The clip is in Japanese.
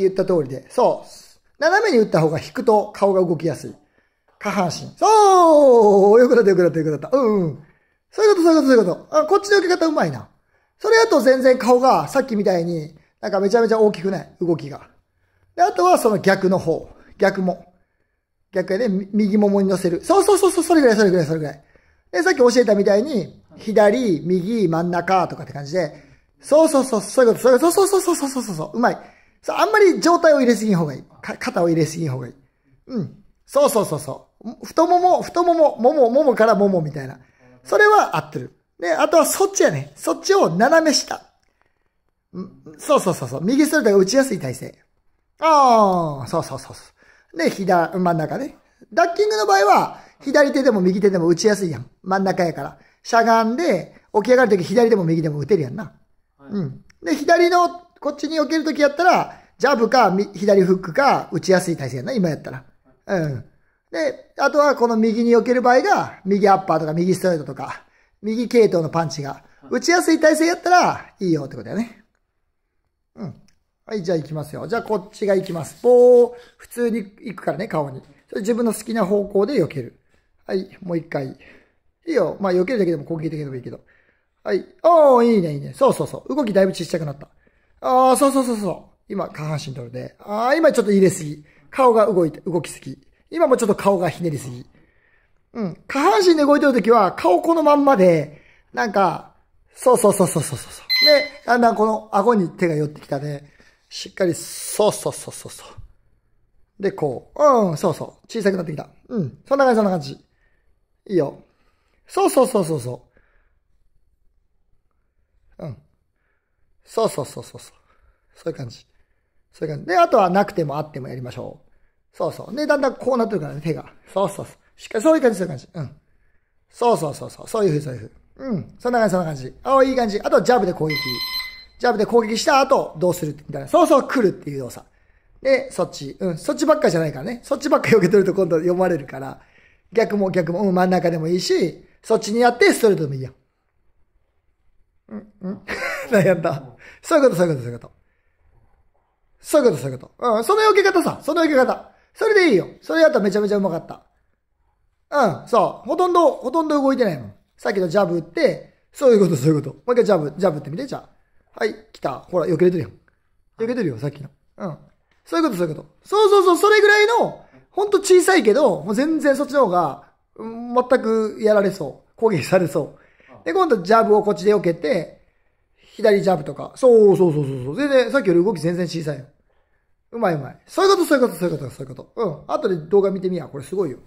言った通りで、そう。斜めに打った方が引くと顔が動きやすい。下半身。そうよくなったよくなったよくなった。うんうん。そういうことそういうことそういうこと。あ、こっちの受け方うまいな。それだと全然顔がさっきみたいになんかめちゃめちゃ大きくない。動きが。で、あとはその逆の方。逆も。逆やね、右ももに乗せる。そうそうそうそう、それぐらいそれぐらいそれぐらい。で、さっき教えたみたいに、左、右、真ん中とかって感じで、そうそうそう、そういうこと、そういうこと、そうそうそうそうそうそうそう、うまい。あんまり状態を入れすぎん方がいい。肩を入れすぎん方がいい。うん。そうそうそうそう。太もも、太もも、もも、ももからももみたいな。それは合ってる。で、あとはそっちやね。そっちを斜め下。そうそうそうそう。右ストレートが打ちやすい体勢。ああ、そうそうそうそう。で、左、真ん中ね。ダッキングの場合は、左手でも右手でも打ちやすいやん。真ん中やから。しゃがんで、起き上がるとき左でも右でも打てるやんな。はい、うん。で、左のこっちに避けるときやったら、ジャブか左フックか打ちやすい体勢やな、今やったら。うん。で、あとはこの右に避ける場合が、右アッパーとか右ストレートとか、右系統のパンチが、打ちやすい体勢やったらいいよってことやね。うん。はい、じゃあ行きますよ。じゃあこっちが行きます。棒を普通に行くからね、顔に。それ自分の好きな方向で避ける。はい、もう一回。いいよ。まあ避けるだけでも攻撃的でもいいけど。はい。おー、いいね、いいね。そうそうそう。動きだいぶちっちゃくなった。ああ、そうそうそうそう。今、下半身取るで。ああ、今ちょっと入れすぎ。顔が動いて、動きすぎ。今もちょっと顔がひねりすぎ。うん。下半身で動いてるときは、顔このまんまで、なんか、そうそうそうそうそうそう。で、だんだんこの顎に手が寄ってきたで、しっかり、そうそうそうそうそう。で、こう。うん、そうそう。小さくなってきた。うん。そんな感じ、そんな感じ。いいよ。そうそうそうそうそう。そうそうそうそう。そういう感じ。そういう感じ。で、あとはなくてもあってもやりましょう。そうそう。で、だんだんこうなってるからね、手が。そうそうそう。しっかり、そういう感じ、そういう感じ。うん。そうそうそうそう。そういうふう、そういうふう。うん。そんな感じ、そんな感じ。ああ、いい感じ。あと、ジャブで攻撃。ジャブで攻撃した後、どうするみたいな。そうそう、来るっていう動作。で、そっち。うん。そっちばっかじゃないからね。そっちばっか避けてると今度読まれるから。逆も逆も、うん、真ん中でもいいし、そっちにやってストレートでもいいや。うん、うん。悩んだ。そういうこと、そういうこと、そういうこと。そういうこと、そういうこと。うん、その避け方さ、その避け方。それでいいよ。それやったらめちゃめちゃうまかった。うん、そう。ほとんど、ほとんど動いてないもん。さっきのジャブ打って、そういうこと、そういうこと。もう一回ジャブ、ジャブ打ってみて、じゃあ。はい、来た。ほら、避けれてるよ。避けてるよ、さっきの。うん。そういうこと、そういうこと。そうそうそう、それぐらいの、ほんと小さいけど、もう全然そっちの方が、うん、全くやられそう。攻撃されそう。で、今度ジャブをこっちで避けて、左ジャブとか。そうそうそうそうそう。全然、さっきより動き全然小さいよ。うまいうまい。そういうこと、そういうこと、そういうこと、そういうこと。うん。後で動画見てみや。これすごいよ。